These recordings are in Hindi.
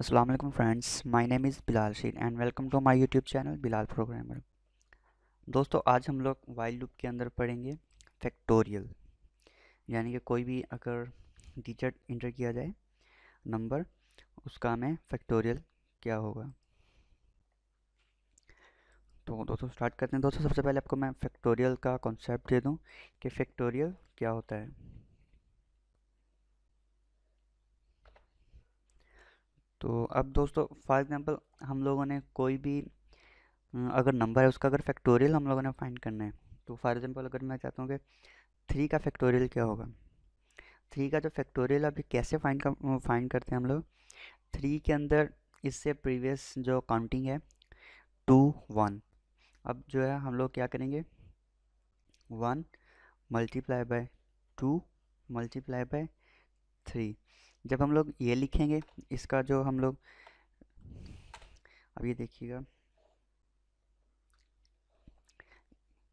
Aslam friends my name is Bilal Sheer and welcome to my YouTube channel Bilal programmer दोस्तों आज हम लोग वाइल्ड लुप के अंदर पढ़ेंगे फैक्टोरियल यानी कि कोई भी अगर डिजिट इंटर किया जाए नंबर उसका हमें फैक्टोरियल क्या होगा तो दोस्तों स्टार्ट करते हैं दोस्तों सबसे पहले आपको मैं फैक्टोरियल का कॉन्सेप्ट दे दूँ कि फैक्टोरियल क्या होता है तो अब दोस्तों फॉर एग्ज़ाम्पल हम लोगों ने कोई भी अगर नंबर है उसका अगर फैक्टोरियल हम लोगों ने फाइंड करना है तो फॉर एग्ज़ाम्पल अगर मैं चाहता हूँ कि थ्री का फैक्टोरियल क्या होगा थ्री का जो फैक्टोरियल अभी कैसे फाइंड कर, फाइंड करते हैं हम लोग थ्री के अंदर इससे प्रीवियस जो काउंटिंग है टू वन अब जो है हम लोग क्या करेंगे one multiply by two multiply by three जब हम लोग ये लिखेंगे इसका जो हम लोग अब ये देखिएगा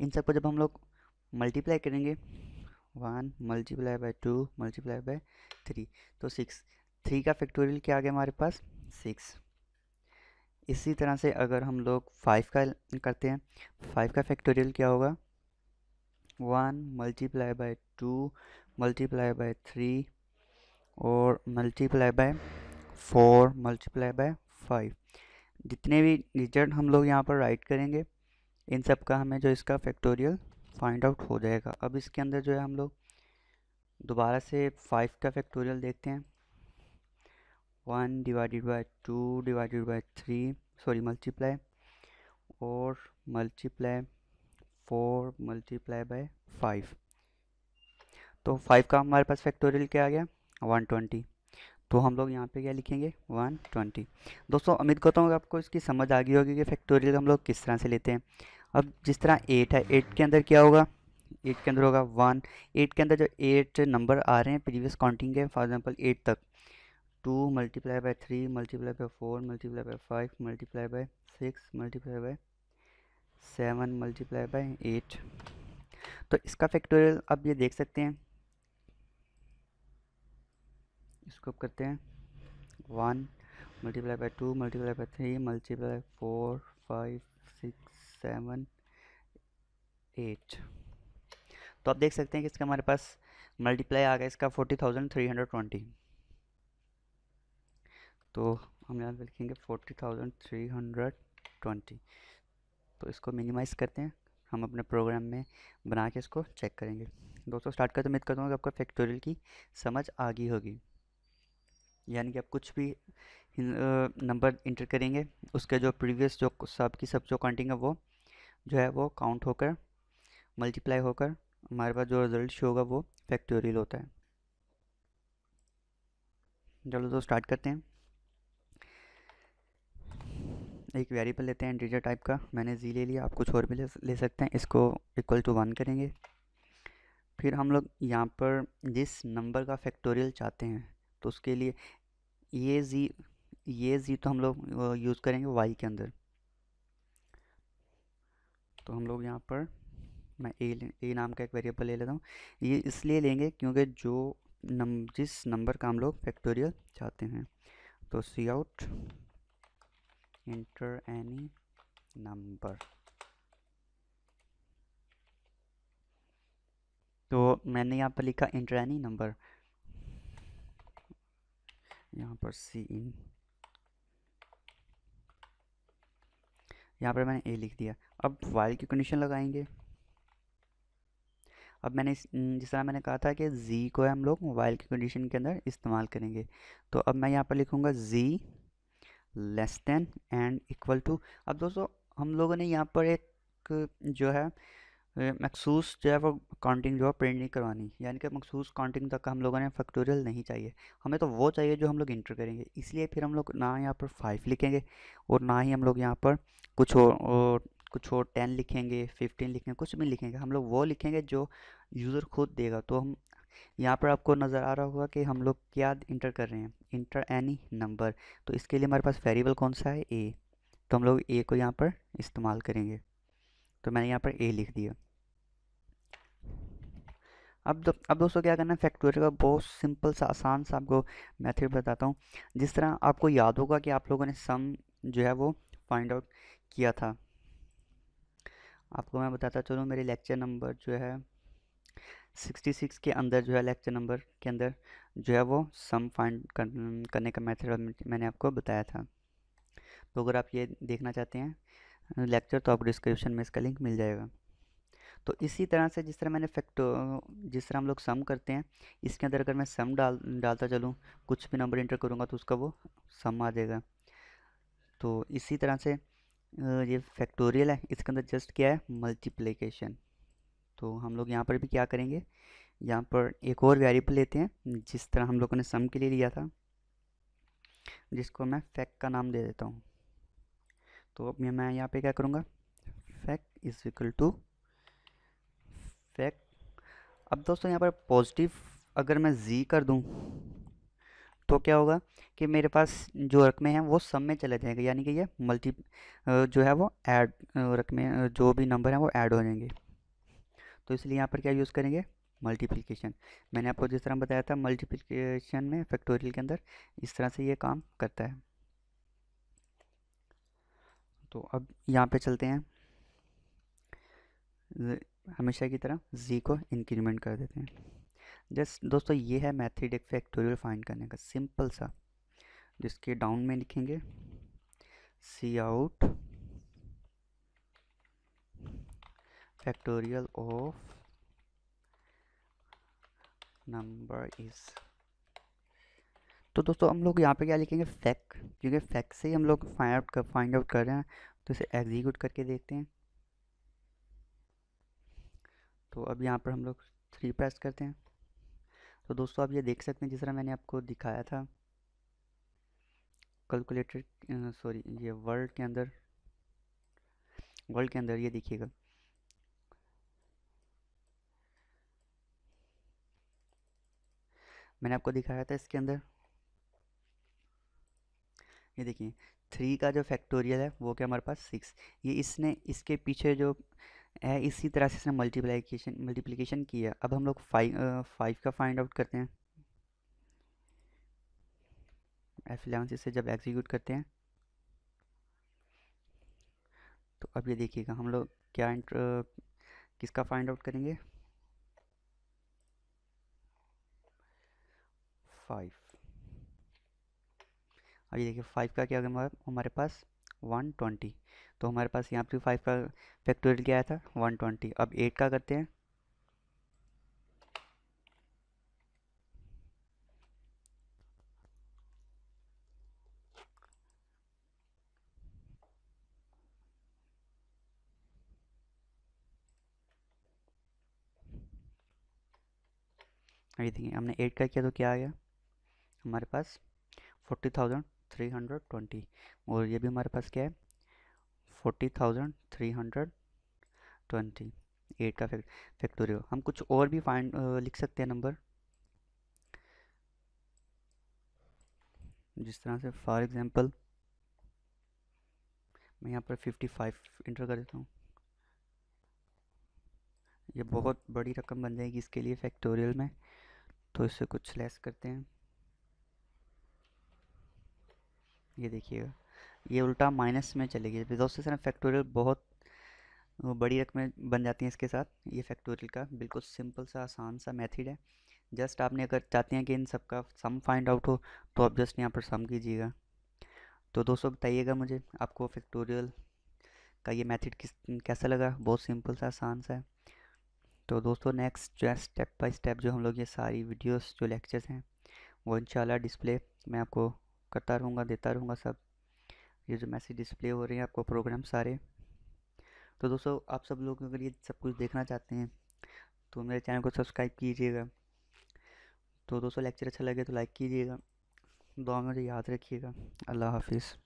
इन सब को जब हम लोग मल्टीप्लाई करेंगे one multiply by two multiply by three तो सिक्स थ्री का फैक्टोरियल क्या आ गया हमारे पास सिक्स इसी तरह से अगर हम लोग फाइव का करते हैं फाइव का फैक्टोरियल क्या होगा one multiply by two multiply by three और multiply by four multiply by five जितने भी रिजल्ट हम लोग यहाँ पर राइट करेंगे इन सब का हमें जो इसका फैक्टोरियल फाइंड आउट हो जाएगा अब इसके अंदर जो है हम लोग दोबारा से फाइव का फैक्टोरियल देखते हैं one divided by two divided by three sorry multiply और multiply four multiply by five तो फाइव का हमारे पास फैक्टोरियल क्या आ गया वन ट्वेंटी तो हम लोग यहाँ पे क्या लिखेंगे 120 दोस्तों उम्मीद करता हूँ आपको इसकी समझ आ गई होगी कि फैक्टोरियल हम लोग किस तरह से लेते हैं अब जिस तरह एट है एट के अंदर क्या होगा एट के अंदर होगा वन एट के अंदर जो एट नंबर आ रहे हैं प्रीवियस काउंटिंग के फॉर एग्जाम्पल एट तक two multiply by three multiply by four multiply by five multiply by six multiply by seven multiply by eight तो इसका फैक्टोरियल आप ये देख सकते हैं इसको अब करते हैं one multiply by two multiply by three multiply four five six seven eight तो आप देख सकते हैं कि इसका हमारे पास मल्टीप्लाई आ गया इसका forty thousand three hundred twenty तो हम यहाँ पर लिखेंगे forty thousand three hundred twenty तो इसको मिनिमाइज़ करते हैं हम अपने प्रोग्राम में बना के इसको चेक करेंगे दोस्तों स्टार्ट करते उम्मीद करता हूँ कि आपको फैक्टोरियल की समझ आ गई होगी यानी कि आप कुछ भी नंबर इंटर करेंगे उसके जो प्रीवियस जो सब की सब जो काउंटिंग है वो जो है वो काउंट होकर मल्टीप्लाई होकर हमारे पास जो रिजल्ट शो होगा वो फैक्टोरियल होता है चलो तो स्टार्ट करते हैं एक वेरिएबल लेते हैं इंटीजर टाइप का मैंने जी ले लिया आप कुछ और भी ले, ले सकते हैं इसको इक्वल टू वन करेंगे फिर हम लोग यहाँ पर जिस नंबर का फैक्टोरियल चाहते हैं तो उसके लिए ये जी ये जी तो हम लोग यूज़ करेंगे वाई के अंदर तो हम लोग यहाँ पर मैं ए ए नाम का एक वेरिएबल ले लेता हूँ ये इसलिए लेंगे क्योंकि जो नम जिस नंबर का हम लोग फैक्टोरियल चाहते हैं तो cout enter any number तो मैंने यहाँ पर लिखा इंटर एनी नंबर यहाँ पर सी इन यहाँ पर मैंने ए लिख दिया अब वाइल की कंडीशन लगाएंगे अब मैंने जिस तरह मैंने कहा था कि जी को हम लोग वाइल की कंडीशन के अंदर इस्तेमाल करेंगे तो अब मैं यहाँ पर लिखूँगा G less than and equal to अब दोस्तों हम लोगों ने यहाँ पर एक जो है मखसूस जो है वो काउंटिंग जो है प्रिंट नहीं करवानी यानी कि मखसूस काउंटिंग तक हम लोगों ने फैक्टोरियल नहीं चाहिए हमें तो वो चाहिए जो हम लोग इंटर करेंगे इसलिए फिर हम लोग ना यहाँ पर फाइव लिखेंगे और ना ही हम लोग यहाँ पर कुछ और कुछ और टेन लिखेंगे फिफ्टीन लिखेंगे कुछ भी लिखेंगे हम लोग वो लिखेंगे जो यूज़र खुद देगा तो हम यहाँ पर आपको नज़र आ रहा होगा कि हम लोग क्या इंटर कर रहे हैं इंटर एनी नंबर तो इसके लिए हमारे पास वेरिएबल कौन सा है ए तो हम लोग ए को यहाँ पर इस्तेमाल करेंगे तो मैंने यहाँ पर ए लिख दिया अब दो, अब दोस्तों क्या करना है फैक्टोरियल का बहुत सिंपल सा आसान सा आपको मेथड बताता हूँ जिस तरह आपको याद होगा कि आप लोगों ने सम जो है वो फाइंड आउट किया था आपको मैं बताता चलूँ मेरे लेक्चर नंबर जो है सिक्सटी सिक्स के अंदर जो है लेक्चर नंबर के अंदर जो है वो सम फाइंड करने का मेथड मैंने आपको बताया था तो अगर आप ये देखना चाहते हैं लेक्चर तो आपको डिस्क्रिप्शन में इसका लिंक मिल जाएगा तो इसी तरह से जिस तरह मैंने फैक्टो जिस तरह हम लोग सम करते हैं इसके अंदर अगर मैं सम डाल डालता चलूँ कुछ भी नंबर इंटर करूँगा तो उसका वो सम आ जाएगा तो इसी तरह से ये फैक्टोरियल है इसके अंदर जस्ट क्या है मल्टीप्लिकेशन तो हम लोग यहाँ पर भी क्या करेंगे यहाँ पर एक और वेरिएबल लेते हैं जिस तरह हम लोगों ने सम के लिए लिया था जिसको मैं फैक्ट का नाम दे देता हूँ तो अब मैं यहाँ पे क्या करूँगा fact is equal to fact अब दोस्तों यहाँ पर पॉजिटिव अगर मैं जी कर दूँ तो क्या होगा कि मेरे पास जो रकमें हैं वो सब में चले जाएंगे यानी कि ये मल्टी जो है वो ऐड रकमें जो भी नंबर हैं वो ऐड हो जाएंगे तो इसलिए यहाँ पर क्या यूज़ करेंगे मल्टीप्लिकेशन मैंने आपको जिस तरह बताया था मल्टीप्लिकेशन में फैक्टोरियल के अंदर इस तरह से ये काम करता है तो अब यहाँ पे चलते हैं हमेशा की तरह जी को इंक्रीमेंट कर देते हैं जस्ट दोस्तों ये है मैथड एक फैक्टोरियल फाइंड करने का सिंपल सा जिसके डाउन में लिखेंगे cout factorial of number is तो दोस्तों हम लोग यहाँ पे क्या लिखेंगे फैक क्योंकि फैक से ही हम लोग फाइंड आउट कर फाइंड आउट कर रहे हैं तो इसे एग्जीक्यूट करके देखते हैं तो अब यहाँ पर हम लोग थ्री प्रेस करते हैं तो दोस्तों आप ये देख सकते हैं जिस तरह मैंने आपको दिखाया था कैलकुलेटर सॉरी ये वर्ल्ड के अंदर वर्ल्ड के अंदर ये देखिएगा मैंने आपको दिखाया था इसके अंदर ये देखिए थ्री का जो फैक्टोरियल है वो क्या हमारे पास सिक्स ये इसने इसके पीछे जो है इसी तरह से इसने मल्टीप्लाइकेशन मल्टीप्लीकेशन किया अब हम लोग फाइव फाइव का फाइंड आउट करते हैं एफ एलेवन से जब एग्जीक्यूट करते हैं तो अब ये देखिएगा हम लोग क्या इंटर, किसका फाइंड आउट करेंगे फाइव और ये देखिए फाइव का क्या हमारे पास वन ट्वेंटी तो हमारे पास यहाँ पे फाइव का फैक्टोरियल क्या आया था वन ट्वेंटी अब एट का करते हैं अभी देखिए हमने एट का किया तो क्या आ गया हमारे पास forty thousand three hundred twenty और ये भी हमारे पास क्या है forty thousand three hundred twenty eight का फैक्ट फैक्टोरियल हम कुछ और भी फाइंड लिख सकते हैं नंबर जिस तरह से फॉर एग्ज़ाम्पल मैं यहाँ पर फिफ्टी फाइव इंटर कर देता हूँ ये बहुत बड़ी रकम बन जाएगी इसके लिए फैक्टोरियल में तो इससे कुछ लेस करते हैं ये देखिएगा ये उल्टा माइनस में चलेगी गई बिकॉज फैक्टोरियल बहुत बड़ी रकमें बन जाती हैं इसके साथ ये फैक्टोरियल का बिल्कुल सिंपल सा आसान सा मेथड है जस्ट आपने अगर चाहते हैं कि इन सब का सम फाइंड आउट हो तो आप जस्ट यहाँ पर सम कीजिएगा तो दोस्तों बताइएगा मुझे आपको फैक्टोरियल का ये मेथड किस कैसा लगा बहुत सिंपल सा आसान सा है तो दोस्तों नेक्स्ट जो है स्टेप बाई स्टेप जो हम लोग ये सारी वीडियोस जो लेक्चर्स हैं वो इंशाल्लाह डिस्प्ले मैं आपको करता रहूँगा देता रहूँगा सब ये जो मैसेज डिस्प्ले हो रहे हैं आपको प्रोग्राम सारे तो दोस्तों आप सब लोग अगर ये सब कुछ देखना चाहते हैं तो मेरे चैनल को सब्सक्राइब कीजिएगा तो दोस्तों लेक्चर अच्छा लगे तो लाइक कीजिएगा दुआ में याद रखिएगा अल्लाह हाफिज़